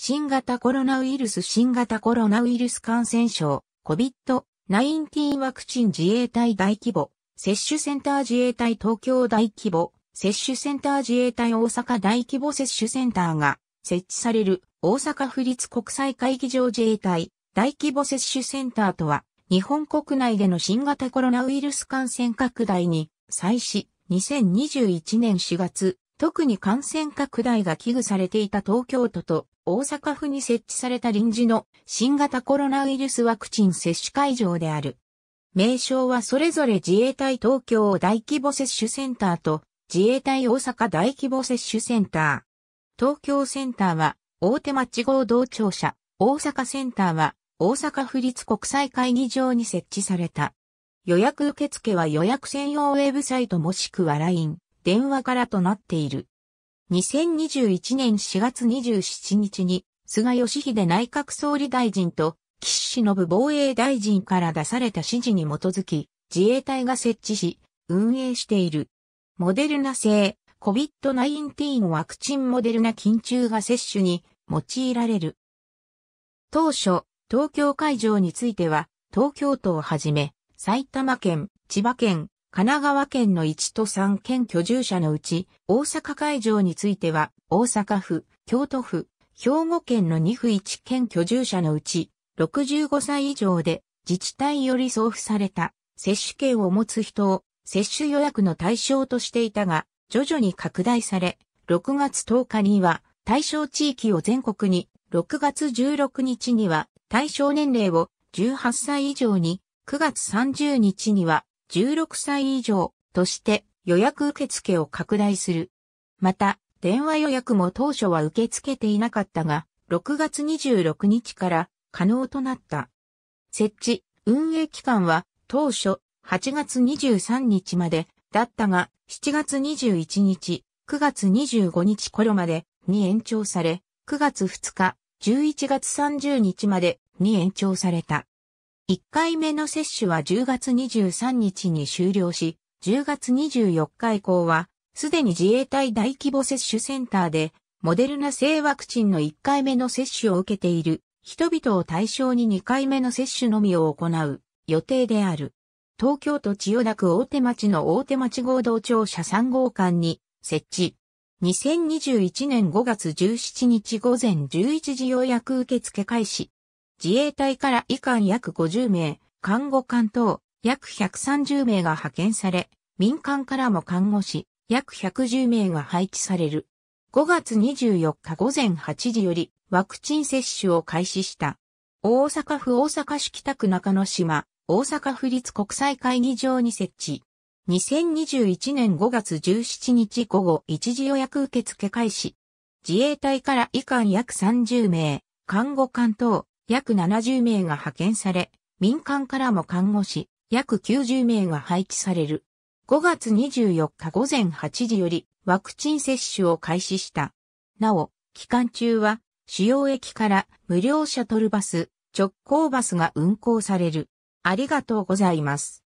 新型コロナウイルス新型コロナウイルス感染症 COVID-19 ワクチン自衛隊大規模接種センター自衛隊東京大規模接種センター自衛隊大阪大規模接種センターが設置される大阪府立国際会議場自衛隊大規模接種センターとは日本国内での新型コロナウイルス感染拡大に際し2021年4月特に感染拡大が危惧されていた東京都と大阪府に設置された臨時の新型コロナウイルスワクチン接種会場である。名称はそれぞれ自衛隊東京大規模接種センターと自衛隊大阪大規模接種センター。東京センターは大手町合同庁舎、大阪センターは大阪府立国際会議場に設置された。予約受付は予約専用ウェブサイトもしくは LINE、電話からとなっている。2021年4月27日に、菅義偉内閣総理大臣と、岸信防衛大臣から出された指示に基づき、自衛隊が設置し、運営している。モデルナ製、COVID-19 ワクチンモデルナ緊急が接種に用いられる。当初、東京会場については、東京都をはじめ、埼玉県、千葉県、神奈川県の1都3県居住者のうち、大阪会場については、大阪府、京都府、兵庫県の2府1県居住者のうち、65歳以上で自治体より送付された接種券を持つ人を接種予約の対象としていたが、徐々に拡大され、6月10日には対象地域を全国に、6月16日には対象年齢を18歳以上に、9月30日には16歳以上として予約受付を拡大する。また、電話予約も当初は受け付けていなかったが、6月26日から可能となった。設置、運営期間は当初8月23日までだったが、7月21日、9月25日頃までに延長され、9月2日、11月30日までに延長された。1回目の接種は10月23日に終了し、10月24日以降は、すでに自衛隊大規模接種センターで、モデルナ製ワクチンの1回目の接種を受けている人々を対象に2回目の接種のみを行う予定である。東京都千代田区大手町の大手町合同庁舎3号館に設置。2021年5月17日午前11時予約受付開始。自衛隊から以下約50名、看護官等約130名が派遣され、民間からも看護師約110名が配置される。5月24日午前8時よりワクチン接種を開始した。大阪府大阪市北区中野島、大阪府立国際会議場に設置。2021年5月17日午後1時予約受付開始。自衛隊から以下約30名、看護官等約70名が派遣され、民間からも看護師、約90名が配置される。5月24日午前8時よりワクチン接種を開始した。なお、期間中は主要駅から無料シャトルバス、直行バスが運行される。ありがとうございます。